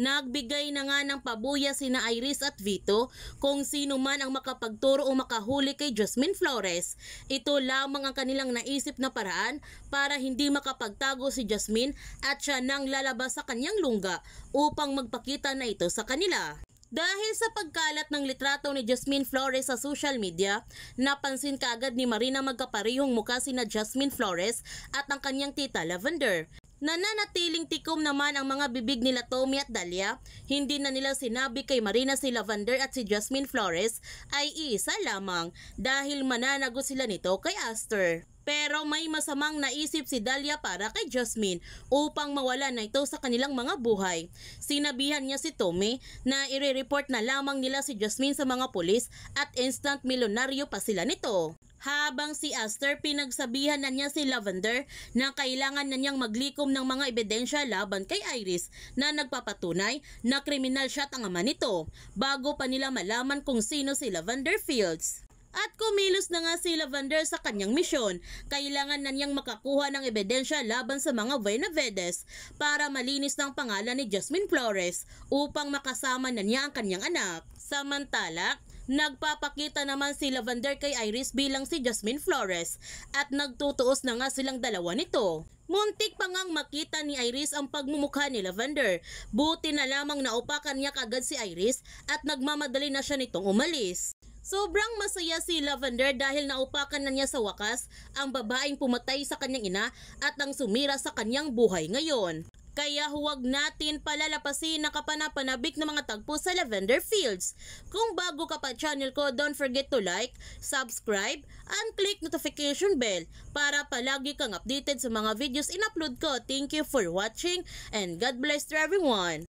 Nagbigay na nga ng pabuya sina Iris at Vito kung sino man ang makapagturo o makahuli kay Jasmine Flores. Ito lamang ang kanilang naisip na paraan para hindi makapagtago si Jasmine at siya nang lalabas sa kanyang lungga upang magpakita na ito sa kanila. Dahil sa pagkalat ng litrato ni Jasmine Flores sa social media, napansin kaagad ni Marina magkaparehong mukha sina Jasmine Flores at ang kanyang tita Lavender. Nananatiling tikom naman ang mga bibig nila Tommy at Dalia. Hindi na nila sinabi kay Marina si Lavender at si Jasmine Flores ay isa lamang dahil mananagot sila nito kay Aster. Pero may masamang naisip si Dalia para kay Jasmine upang mawala na ito sa kanilang mga buhay. Sinabihan niya si Tommy na ire-report na lamang nila si Jasmine sa mga pulis at instant milyonaryo pa sila nito habang si Aster pinagsabihan na niya si Lavender na kailangan na niyang maglikom ng mga ebidensya laban kay Iris na nagpapatunay na kriminal siya at ang ama nito bago pa nila malaman kung sino si Lavender Fields. At kumilos na nga si Lavender sa kanyang misyon. Kailangan na niyang makakuha ng ebidensya laban sa mga Venavedes para malinis ng pangalan ni Jasmine Flores upang makasama na niya ang kanyang anak. Samantala, Nagpapakita naman si Lavender kay Iris bilang si Jasmine Flores at nagtutuos na nga silang dalawa nito. Muntik pa ngang makita ni Iris ang pagmumukha ni Lavender. Buti na lamang naupakan niya kagad si Iris at nagmamadali na siya nitong umalis. Sobrang masaya si Lavender dahil naupakan na niya sa wakas ang babaeng pumatay sa kanyang ina at ang sumira sa kanyang buhay ngayon. Kaya huwag natin palalapasin ang kapanapanabik ng mga tagpo sa lavender fields. Kung bago ka pa channel ko, don't forget to like, subscribe, and click notification bell para palagi kang updated sa mga videos in-upload ko. Thank you for watching and God bless to everyone!